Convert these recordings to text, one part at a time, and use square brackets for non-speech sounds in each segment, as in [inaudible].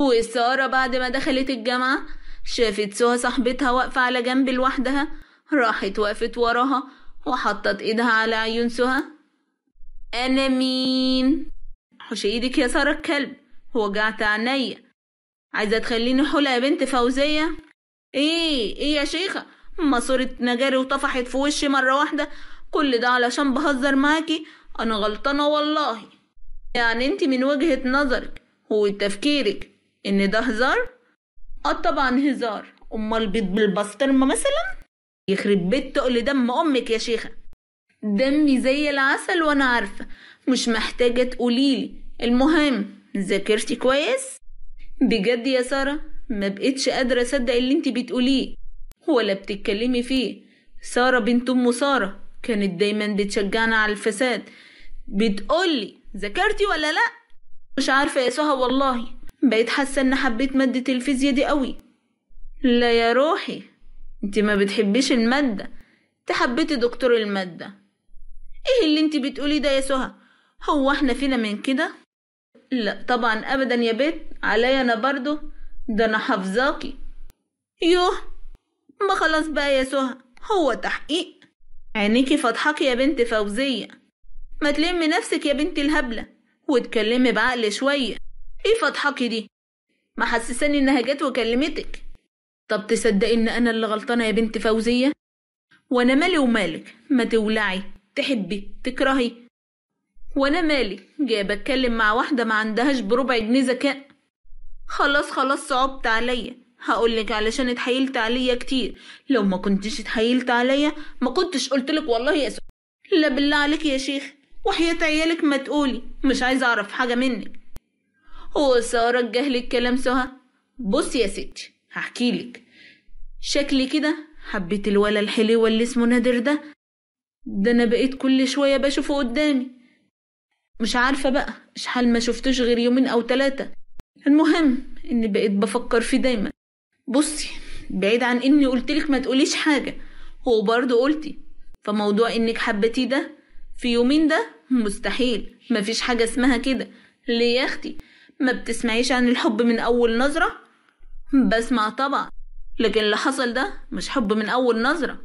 وسارة بعد ما دخلت الجامعة شافت سهى صاحبتها واقفة على جنب لوحدها راحت وقفت وراها وحطت ايدها على عيون سهى انا مين حش ايدك يا سارة الكلب وجعت عينيا عايزة تخليني حلة يا بنت فوزية ايه ايه يا شيخة ما صورة نجاري وطفحت في وشي مرة واحدة كل ده علشان بهزر معاكي انا غلطانة والله يعني انت من وجهة نظرك وتفكيرك ان ده هزار اه طبعا هزار امال بيض بالبسطرمه مثلا يخرب بيت تقل دم امك يا شيخه دمي زي العسل وانا عارفه مش محتاجه تقوليلي المهم ذاكرتي كويس بجد يا ساره ما بقتش قادره اصدق اللي انت بتقوليه ولا بتتكلمي فيه ساره بنت ام ساره كانت دايما بتشجعنا على الفساد بتقولي ذاكرتي ولا لا مش عارفه يا سهى والله بقيت حاسة إن حبيت مادة الفيزياء دي قوي لا يا روحي انت ما بتحبيش المادة تحبيتي دكتور المادة ايه اللي انت بتقولي ده يا سهى هو احنا فينا من كده لا طبعا ابدا يا بيت عليا انا برضو ده انا حافظاكي يوه ما خلاص بقى يا سهى هو تحقيق عينيكي فضحكي يا بنت فوزية ما تلمي نفسك يا بنت الهبلة وتكلمي بعقل شوية ايه فضحكي دي محسساني انها جت وكلمتك طب تصدقي ان انا اللي غلطانه يا بنت فوزيه وانا مالي ومالك ما تولعي تحبي تكرهي وانا مالي جايه بتكلم مع واحده ما عندهاش بربع جنيه ذكاء خلاص خلاص صعبت عليا هقولك علشان اتحيلت عليا كتير لو ما كنتش اتحيلت عليا ما كنتش قلتلك والله يا سو... لا بالله عليك يا شيخ وحياة عيالك ما تقولي مش عايزه اعرف حاجه منك وسارة الجهل الكلام سهى بص يا ستي هحكيلك شكلي كده حبيت الولا الحلوة اللي اسمه نادر ده ده انا بقيت كل شوية بشوفه قدامي مش عارفة بقى حال ما شفتوش غير يومين او تلاتة المهم اني بقيت بفكر فيه دايما بصي بعيد عن اني قلتلك ما تقوليش حاجة وبرضه قلتي فموضوع انك حبتي ده في يومين ده مستحيل مفيش حاجة اسمها كده ليه يا اختي ما بتسمعيش عن الحب من أول نظرة بسمع طبعا لكن اللي حصل ده مش حب من أول نظرة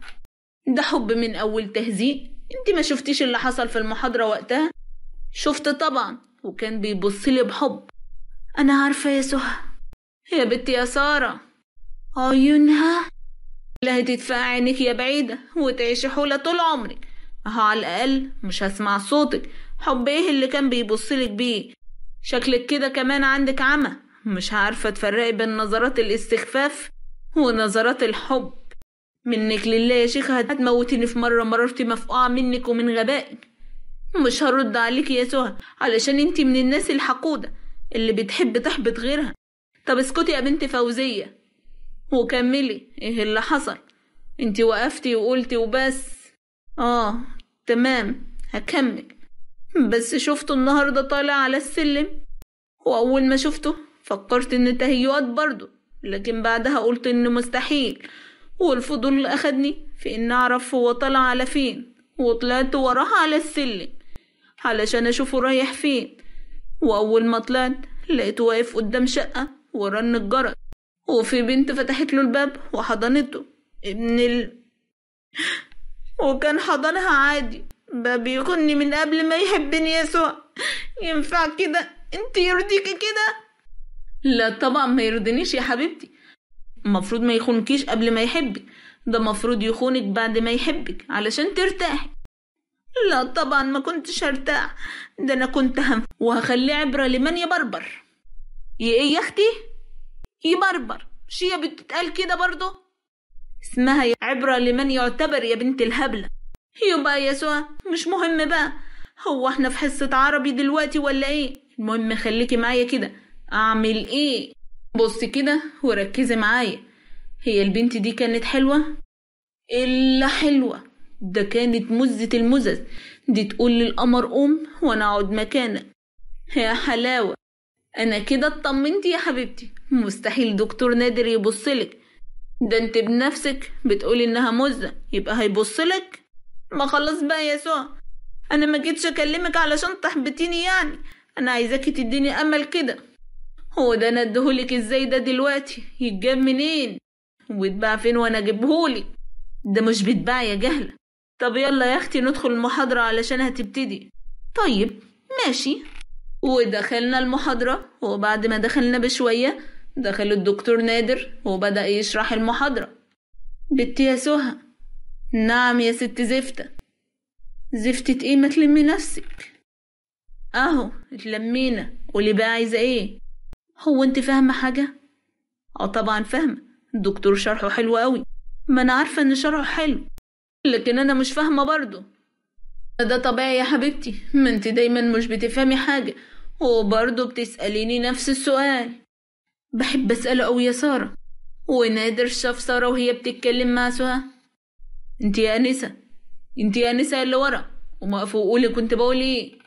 ده حب من أول تهزيء انت ما شفتيش اللي حصل في المحاضرة وقتها شفت طبعا وكان بيبصلي بحب أنا عارفة يا سهى يا بنتي يا سارة عيونها لا هتدفع عينك يا بعيدة وتعيشي حولة طول عمرك أهو على الأقل مش هسمع صوتك حب إيه اللي كان بيبصلك بيه شكلك كده كمان عندك عمى مش عارفة تفرقي بين نظرات الاستخفاف ونظرات الحب منك لله يا شيخة هتموتيني في مرة مررتي مفقوعة منك ومن غبائك مش هرد عليكي يا سهى علشان انتي من الناس الحقودة اللي بتحب تحبط غيرها طب اسكتي يا بنت فوزية وكملي ايه اللي حصل انتي وقفتي وقلتي وبس اه تمام هكمل بس شفته النهاردة طالع على السلم وأول ما شفته فكرت إن تهيؤات برضه لكن بعدها قلت إن مستحيل والفضول أخدني في إن أعرف هو طالع على فين وطلعت وراه على السلم علشان أشوفه رايح فين وأول ما طلعت لقيته واقف قدام شقة ورن الجرس وفي بنت فتحت له الباب وحضنته ابن ال... [laughs] وكان حضنها عادي بيخوني من قبل ما يحبني يسوع ينفع كده انت يرضيكي كده لا طبعا ما يرضنيش يا حبيبتي المفروض ما يخونكيش قبل ما يحبك ده مفروض يخونك بعد ما يحبك علشان ترتاحي لا طبعا ما كنتش هرتاح ده انا كنت هم وهخليه عبرة لمن يبربر يا ايه يا اختي يبربر مش هي بتتقال كده برضه اسمها عبرة لمن يعتبر يا بنت الهبلة يبقى يسوع مش مهم بقى هو احنا في حصة عربي دلوقتي ولا ايه المهم خليكي معايا كده اعمل ايه بصي كده وركزي معايا هي البنت دي كانت حلوة إلا حلوة ده كانت مزة المزز دي تقول للقمر قوم وأنا أقعد مكانك يا حلاوة أنا كده اطمنت يا حبيبتي مستحيل دكتور نادر يبصلك ده انت بنفسك بتقولي انها مزة يبقى هيبصلك ما خلص بقى يسوع انا ما جيتش اكلمك علشان تحبطيني يعني انا عايزاكي تديني امل كده هو ده انا اديهولك ازاي ده دلوقتي يتجاب منين ويتباع فين وانا اجيبهولك ده مش بيتباع يا جهله طب يلا يا اختي ندخل المحاضره علشان هتبتدي طيب ماشي ودخلنا المحاضره وبعد ما دخلنا بشويه دخل الدكتور نادر وبدا يشرح المحاضره بنتي يا سهى نعم يا ست زفتة زفتة ايه ما تلمي نفسك اهو اتلمينا قولي بقى عايزة ايه هو انت فاهمة حاجة اه طبعا فاهمة الدكتور شرحه حلو قوي ما انا عارفة ان شرحه حلو لكن انا مش فاهمة برضه ده طبيعي يا حبيبتي ما انت دايما مش بتفهمي حاجة وبرضه بتسأليني نفس السؤال بحب أسأله أوي يا سارة ونادر شاف سارة وهي بتتكلم مع سهى انت يا انسه انت يا انسه اللي ورا وما قولي كنت بقول ايه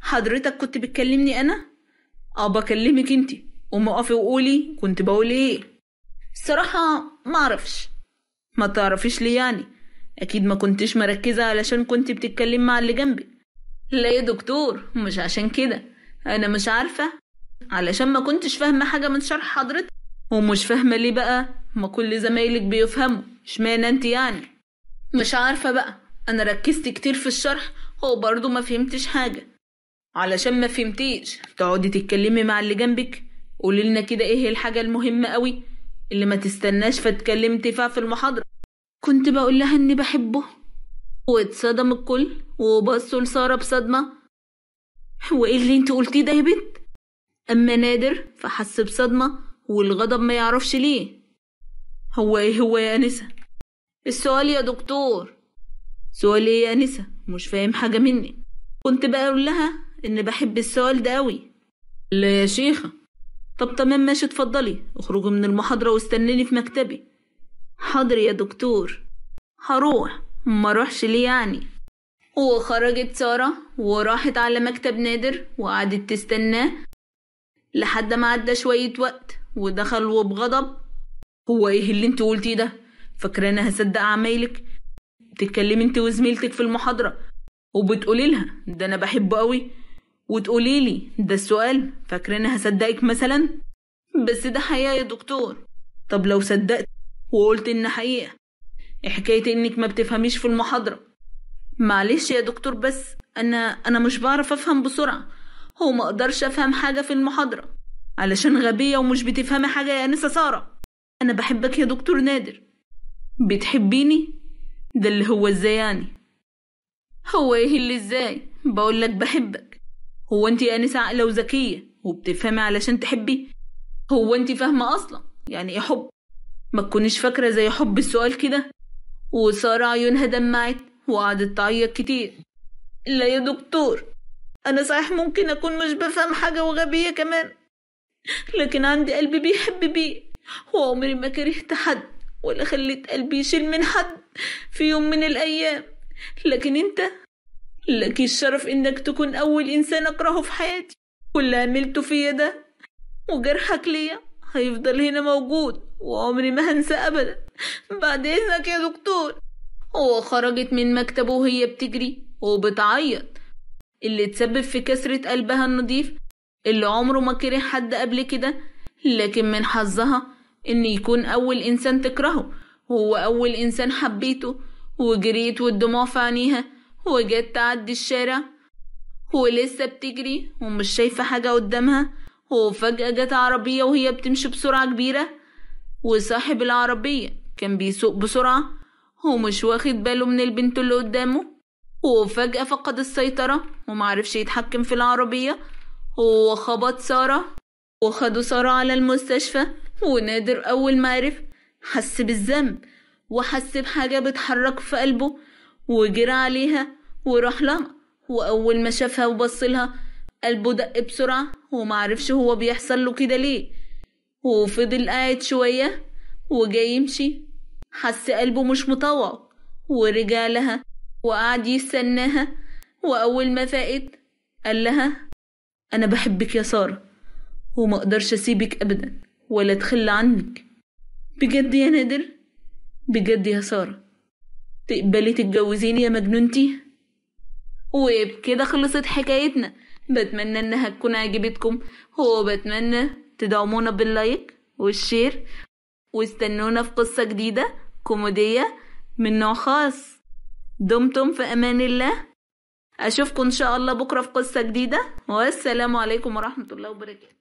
حضرتك كنت بتكلمني انا اه بكلمك انت وما اقفي وقولي كنت بقول ايه الصراحه ما عرفش ما تعرفيش ليه يعني اكيد ما كنتش مركزه علشان كنت بتتكلم مع اللي جنبي لا يا دكتور مش عشان كده انا مش عارفه علشان ما كنتش فاهمه حاجه من شرح حضرتك ومش فاهمه ليه بقى ما كل زمايلك بيفهموا اشمعنى انت يعني مش عارفة بقى انا ركزت كتير في الشرح هو برضو ما فهمتش حاجة علشان ما فهمتيش تقعدي تتكلمي مع اللي جنبك قولي لنا كده ايه هي الحاجة المهمة قوي اللي ما تستناش فتكلم فيها في المحاضرة كنت بقول لها اني بحبه واتصدم الكل وبصوا لسارة بصدمة هو ايه اللي انت قلتيه ده يا بنت اما نادر فحس بصدمة والغضب ما يعرفش ليه هو ايه هو يا انسه السؤال يا دكتور سؤال ايه يا انسه مش فاهم حاجه مني كنت بقول لها ان بحب السؤال ده قوي لا يا شيخه طب تمام ماشي اتفضلي اخرجي من المحاضره واستنيني في مكتبي حاضر يا دكتور هروح ما روحش ليه يعني وخرجت سارة وراحت على مكتب نادر وقعدت تستناه لحد ما عدى شوية وقت ودخل وبغضب هو ايه اللي انت قلتيه ده فاكره انا هصدق عمايلك بتتكلمي انت وزميلتك في المحاضره وبتقولي لها ده انا بحبه قوي وتقولي لي ده السؤال فاكره انا هصدقك مثلا بس ده حقيقه يا دكتور طب لو صدقت وقلت ان حقيقه حكايه انك ما بتفهميش في المحاضره معلش يا دكتور بس انا انا مش بعرف افهم بسرعه هو ما اقدرش افهم حاجه في المحاضره علشان غبيه ومش بتفهمي حاجه يا انسه ساره أنا بحبك يا دكتور نادر بتحبيني؟ ده اللي هو ازاي يعني هو ايه اللي ازاي بقول لك بحبك هو انت انسه عاقله وذكيه وبتفهمي علشان تحبي هو انت فاهمه اصلا يعني ايه حب ما تكونيش فاكره زي حب السؤال كده وساره عيونها دمعت وقعدت تعيط كتير لا يا دكتور انا صحيح ممكن اكون مش بفهم حاجه وغبيه كمان لكن عندي قلب بيحب بيه وعمري ما كرهت حد ولا خليت قلبي يشيل من حد في يوم من الأيام لكن أنت لك الشرف إنك تكون أول إنسان أكرهه في حياتي واللي عملته فيا ده وجرحك ليا هيفضل هنا موجود وعمري ما هنسى أبدا بعد إذنك يا دكتور وخرجت من مكتبه وهي بتجري وبتعيط اللي تسبب في كسرة قلبها النضيف اللي عمره ما كره حد قبل كده لكن من حظها إن يكون أول إنسان تكرهه هو أول إنسان حبيته وجريت والدموع في عينيها وجت تعدي الشارع ولسه بتجري ومش شايفة حاجة قدامها وفجأة جت عربية وهي بتمشي بسرعة كبيرة وصاحب العربية كان بيسوق بسرعة ومش واخد باله من البنت اللي قدامه وفجأة فقد السيطرة ومعرفش يتحكم في العربية وخبط سارة وخدوا سارة على المستشفى ونادر أول ما عرف حس بالذنب وحس بحاجة بتحرك في قلبه وجرى عليها وراح لها وأول ما شافها وبصلها قلبه دق بسرعة ومعرفش هو بيحصل له كده ليه وفضل قاعد شوية وجاي يمشي حس قلبه مش مطوع ورجع لها وقعد يستناها وأول ما فاقت قال لها أنا بحبك يا سارة ومقدرش أسيبك أبدا ولا تخلى عنك بجد يا نادر بجد يا سارة تقبلي تتجوزيني يا مجنونتي وبكده خلصت حكايتنا بتمنى انها تكون عجبتكم وبتمنى تدعمونا باللايك والشير واستنونا في قصة جديدة كوميدية من نوع خاص دمتم في امان الله اشوفكم ان شاء الله بكره في قصه جديده والسلام عليكم ورحمه الله وبركاته